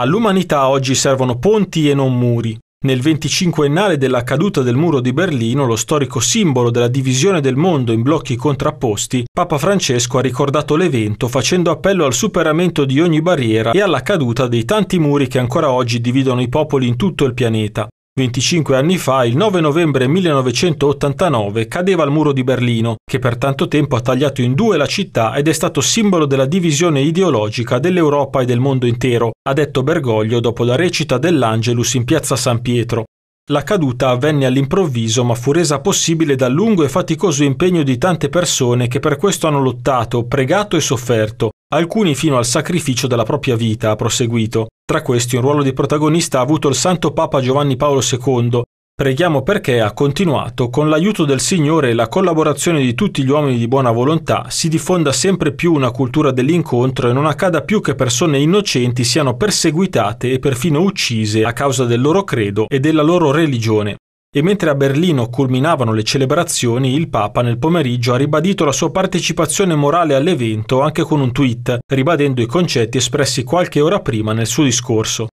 All'umanità oggi servono ponti e non muri. Nel venticinquennale della caduta del muro di Berlino, lo storico simbolo della divisione del mondo in blocchi contrapposti, Papa Francesco ha ricordato l'evento facendo appello al superamento di ogni barriera e alla caduta dei tanti muri che ancora oggi dividono i popoli in tutto il pianeta. 25 anni fa, il 9 novembre 1989, cadeva il muro di Berlino, che per tanto tempo ha tagliato in due la città ed è stato simbolo della divisione ideologica dell'Europa e del mondo intero, ha detto Bergoglio dopo la recita dell'Angelus in piazza San Pietro. La caduta avvenne all'improvviso ma fu resa possibile dal lungo e faticoso impegno di tante persone che per questo hanno lottato, pregato e sofferto, alcuni fino al sacrificio della propria vita, ha proseguito. Tra questi un ruolo di protagonista ha avuto il Santo Papa Giovanni Paolo II, preghiamo perché ha continuato con l'aiuto del Signore e la collaborazione di tutti gli uomini di buona volontà si diffonda sempre più una cultura dell'incontro e non accada più che persone innocenti siano perseguitate e perfino uccise a causa del loro credo e della loro religione. E mentre a Berlino culminavano le celebrazioni, il Papa nel pomeriggio ha ribadito la sua partecipazione morale all'evento anche con un tweet, ribadendo i concetti espressi qualche ora prima nel suo discorso.